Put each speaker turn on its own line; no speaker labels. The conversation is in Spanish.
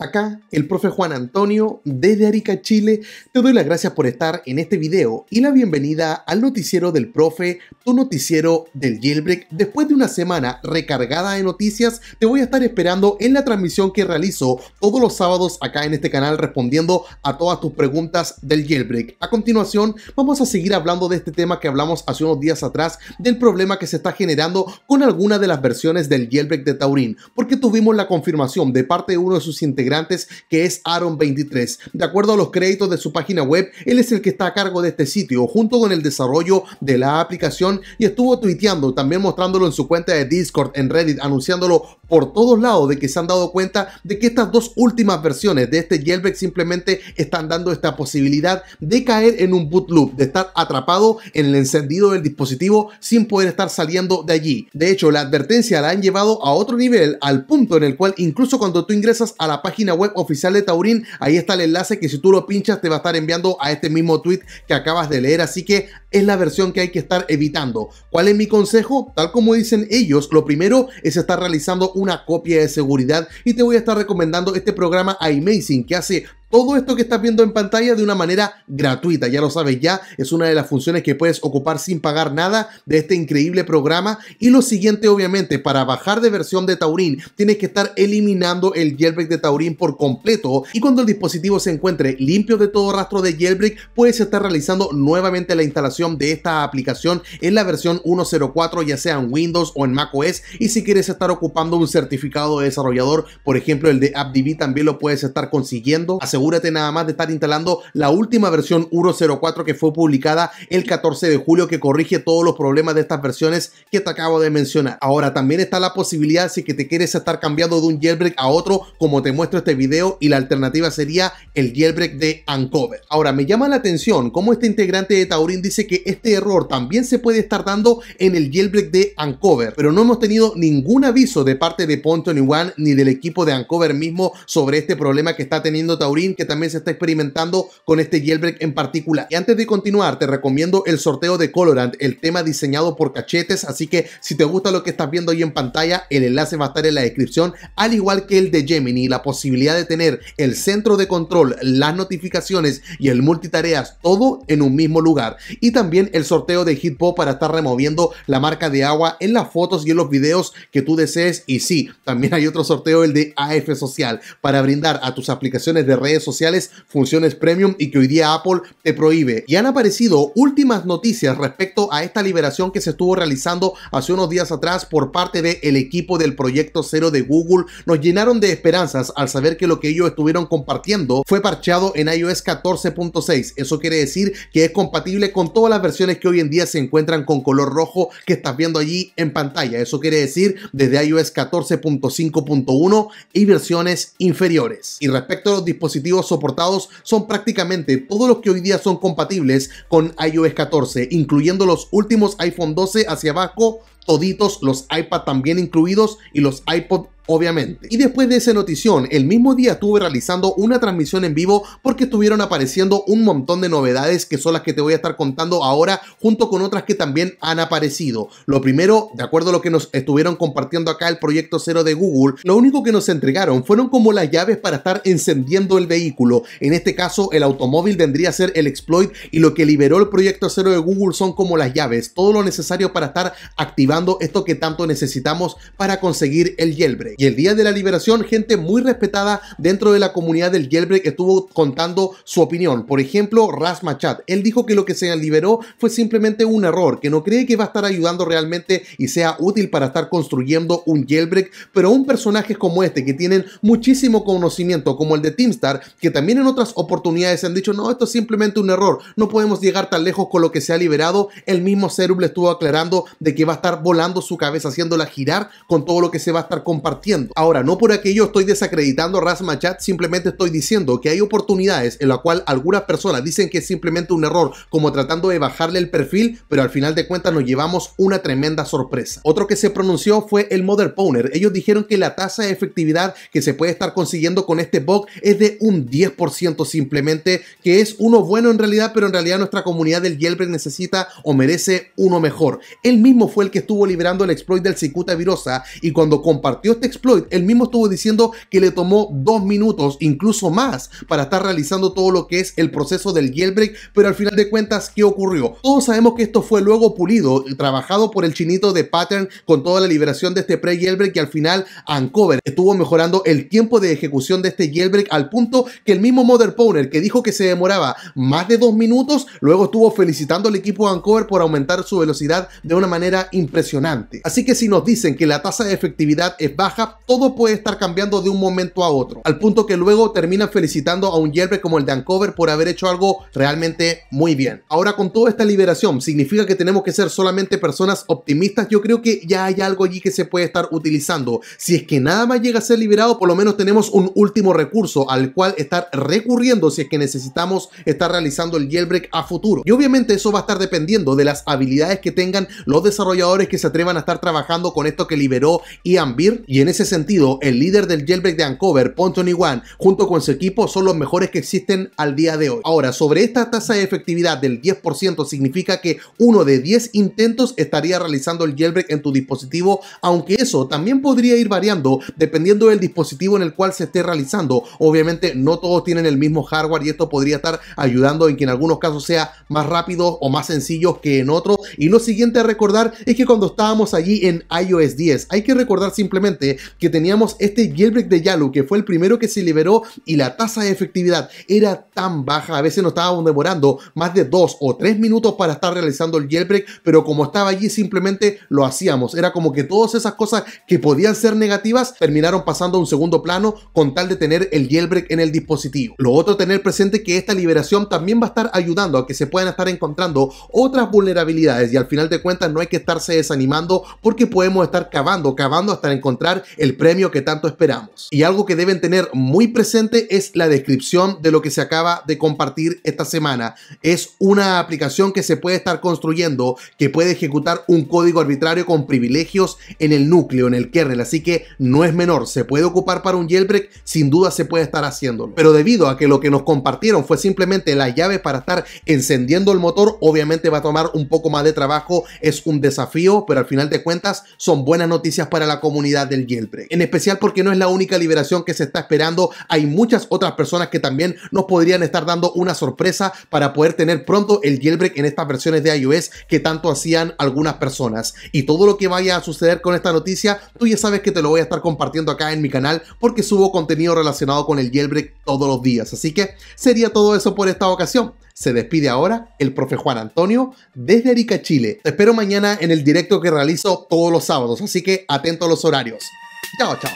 Acá, el profe Juan Antonio, desde Arica, Chile, te doy las gracias por estar en este video y la bienvenida al noticiero del profe, tu noticiero del jailbreak. Después de una semana recargada de noticias, te voy a estar esperando en la transmisión que realizo todos los sábados acá en este canal respondiendo a todas tus preguntas del jailbreak. A continuación, vamos a seguir hablando de este tema que hablamos hace unos días atrás, del problema que se está generando con alguna de las versiones del jailbreak de Taurín porque tuvimos la confirmación de parte de uno de sus integrantes que es Aaron23. De acuerdo a los créditos de su página web, él es el que está a cargo de este sitio, junto con el desarrollo de la aplicación y estuvo tuiteando, también mostrándolo en su cuenta de Discord, en Reddit, anunciándolo por todos lados de que se han dado cuenta de que estas dos últimas versiones de este jailbreak simplemente están dando esta posibilidad de caer en un boot de estar atrapado en el encendido del dispositivo sin poder estar saliendo de allí. De hecho, la advertencia la han llevado a otro nivel, al punto en el cual incluso cuando tú ingresas a la página web oficial de Taurín. Ahí está el enlace que si tú lo pinchas te va a estar enviando a este mismo tweet que acabas de leer. Así que es la versión que hay que estar evitando. ¿Cuál es mi consejo? Tal como dicen ellos, lo primero es estar realizando una copia de seguridad y te voy a estar recomendando este programa iMazing que hace todo esto que estás viendo en pantalla de una manera gratuita. Ya lo sabes, ya es una de las funciones que puedes ocupar sin pagar nada de este increíble programa. Y lo siguiente, obviamente, para bajar de versión de Taurin, tienes que estar eliminando el jailbreak de Taurin por completo. Y cuando el dispositivo se encuentre limpio de todo rastro de jailbreak, puedes estar realizando nuevamente la instalación de esta aplicación en la versión 1.04, ya sea en Windows o en macOS. Y si quieres estar ocupando un certificado de desarrollador, por ejemplo, el de AppDB, también lo puedes estar consiguiendo asegúrate nada más de estar instalando la última versión 1.04 que fue publicada el 14 de julio que corrige todos los problemas de estas versiones que te acabo de mencionar. Ahora también está la posibilidad si que te quieres estar cambiando de un jailbreak a otro como te muestro este video y la alternativa sería el jailbreak de Uncover. Ahora me llama la atención cómo este integrante de Taurin dice que este error también se puede estar dando en el jailbreak de Uncover, pero no hemos tenido ningún aviso de parte de ni 1 ni del equipo de Uncover mismo sobre este problema que está teniendo Taurin que también se está experimentando con este jailbreak en particular. Y antes de continuar, te recomiendo el sorteo de Colorant, el tema diseñado por cachetes, así que si te gusta lo que estás viendo ahí en pantalla, el enlace va a estar en la descripción, al igual que el de Gemini, la posibilidad de tener el centro de control, las notificaciones y el multitareas, todo en un mismo lugar. Y también el sorteo de Hitpop para estar removiendo la marca de agua en las fotos y en los videos que tú desees. Y sí, también hay otro sorteo, el de AF Social, para brindar a tus aplicaciones de redes sociales, funciones premium y que hoy día Apple te prohíbe. Y han aparecido últimas noticias respecto a esta liberación que se estuvo realizando hace unos días atrás por parte del equipo del proyecto cero de Google. Nos llenaron de esperanzas al saber que lo que ellos estuvieron compartiendo fue parcheado en iOS 14.6. Eso quiere decir que es compatible con todas las versiones que hoy en día se encuentran con color rojo que estás viendo allí en pantalla. Eso quiere decir desde iOS 14.5.1 y versiones inferiores. Y respecto a los dispositivos soportados son prácticamente todos los que hoy día son compatibles con iOS 14, incluyendo los últimos iPhone 12 hacia abajo, toditos los iPad también incluidos y los iPod obviamente. Y después de esa notición, el mismo día estuve realizando una transmisión en vivo porque estuvieron apareciendo un montón de novedades que son las que te voy a estar contando ahora junto con otras que también han aparecido. Lo primero, de acuerdo a lo que nos estuvieron compartiendo acá el proyecto cero de Google, lo único que nos entregaron fueron como las llaves para estar encendiendo el vehículo. En este caso, el automóvil vendría a ser el exploit y lo que liberó el proyecto cero de Google son como las llaves, todo lo necesario para estar activando esto que tanto necesitamos para conseguir el jailbreak. Y el día de la liberación, gente muy respetada dentro de la comunidad del jailbreak estuvo contando su opinión. Por ejemplo, rasma Machat. Él dijo que lo que se liberó fue simplemente un error, que no cree que va a estar ayudando realmente y sea útil para estar construyendo un jailbreak, pero un personaje como este, que tienen muchísimo conocimiento, como el de Teamstar, que también en otras oportunidades han dicho, no, esto es simplemente un error, no podemos llegar tan lejos con lo que se ha liberado, el mismo Cerub le estuvo aclarando de que va a estar volando su cabeza, haciéndola girar con todo lo que se va a estar compartiendo Ahora, no por aquello estoy desacreditando Rasmachat simplemente estoy diciendo que hay oportunidades en la cual algunas personas dicen que es simplemente un error, como tratando de bajarle el perfil, pero al final de cuentas nos llevamos una tremenda sorpresa. Otro que se pronunció fue el Mother Powner. Ellos dijeron que la tasa de efectividad que se puede estar consiguiendo con este bug es de un 10% simplemente, que es uno bueno en realidad, pero en realidad nuestra comunidad del jailbreak necesita o merece uno mejor. Él mismo fue el que estuvo liberando el exploit del Cicuta Virosa y cuando compartió este exploit, él mismo estuvo diciendo que le tomó dos minutos, incluso más, para estar realizando todo lo que es el proceso del jailbreak, pero al final de cuentas, ¿qué ocurrió? Todos sabemos que esto fue luego pulido, y trabajado por el chinito de Pattern con toda la liberación de este pre-jailbreak y al final Uncover estuvo mejorando el tiempo de ejecución de este jailbreak al punto que el mismo Mother Powner que dijo que se demoraba más de dos minutos, luego estuvo felicitando al equipo de por aumentar su velocidad de una manera impresionante. Así que si nos dicen que la tasa de efectividad es baja, todo puede estar cambiando de un momento a otro, al punto que luego terminan felicitando a un Jailbreak como el de Ancover por haber hecho algo realmente muy bien. Ahora con toda esta liberación, ¿significa que tenemos que ser solamente personas optimistas? Yo creo que ya hay algo allí que se puede estar utilizando. Si es que nada más llega a ser liberado, por lo menos tenemos un último recurso al cual estar recurriendo si es que necesitamos estar realizando el jailbreak a futuro. Y obviamente eso va a estar dependiendo de las habilidades que tengan los desarrolladores que se atrevan a estar trabajando con esto que liberó Ian Beer. Y en ese sentido, el líder del jailbreak de Ancover, Pontony One, junto con su equipo, son los mejores que existen al día de hoy. Ahora, sobre esta tasa de efectividad del 10%, significa que uno de 10 intentos estaría realizando el jailbreak en tu dispositivo, aunque eso también podría ir variando dependiendo del dispositivo en el cual se esté realizando. Obviamente, no todos tienen el mismo hardware y esto podría estar ayudando en que en algunos casos sea más rápido o más sencillo que en otros. Y lo siguiente a recordar es que cuando estábamos allí en iOS 10, hay que recordar simplemente que teníamos este jailbreak de Yalu, que fue el primero que se liberó y la tasa de efectividad era tan baja, a veces nos estábamos demorando más de dos o tres minutos para estar realizando el jailbreak, pero como estaba allí simplemente lo hacíamos. Era como que todas esas cosas que podían ser negativas terminaron pasando a un segundo plano con tal de tener el jailbreak en el dispositivo. Lo otro tener presente que esta liberación también va a estar ayudando a que se puedan estar encontrando otras vulnerabilidades y al final de cuentas no hay que estarse desanimando porque podemos estar cavando, cavando hasta encontrar el premio que tanto esperamos. Y algo que deben tener muy presente es la descripción de lo que se acaba de compartir esta semana. Es una aplicación que se puede estar construyendo, que puede ejecutar un código arbitrario con privilegios en el núcleo, en el kernel, así que no es menor. Se puede ocupar para un jailbreak, sin duda se puede estar haciéndolo. Pero debido a que lo que nos compartieron fue simplemente la llave para estar encendiendo el motor, obviamente va a tomar un poco más de trabajo, es un desafío, pero al final de cuentas son buenas noticias para la comunidad del jailbreak. En especial porque no es la única liberación que se está esperando. Hay muchas otras personas que también nos podrían estar dando una sorpresa para poder tener pronto el jailbreak en estas versiones de iOS que tanto hacían algunas personas. Y todo lo que vaya a suceder con esta noticia, tú ya sabes que te lo voy a estar compartiendo acá en mi canal porque subo contenido relacionado con el jailbreak todos los días. Así que sería todo eso por esta ocasión. Se despide ahora el profe Juan Antonio desde Arica, Chile. Te espero mañana en el directo que realizo todos los sábados, así que atento a los horarios. 要找